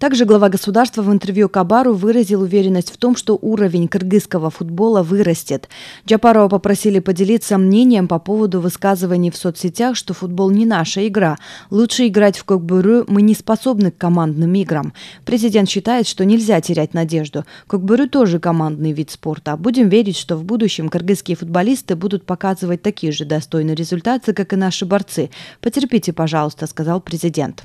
Также глава государства в интервью Кабару выразил уверенность в том, что уровень кыргызского футбола вырастет. Джапарова попросили поделиться мнением по поводу высказываний в соцсетях, что футбол не наша игра. Лучше играть в Кокбуру, мы не способны к командным играм. Президент считает, что нельзя терять надежду. Кокбуру тоже командный вид спорта. Будем верить, что в будущем кыргызские футболисты будут показывать такие же достойные результаты, как и наши борцы. Потерпите, пожалуйста, сказал президент.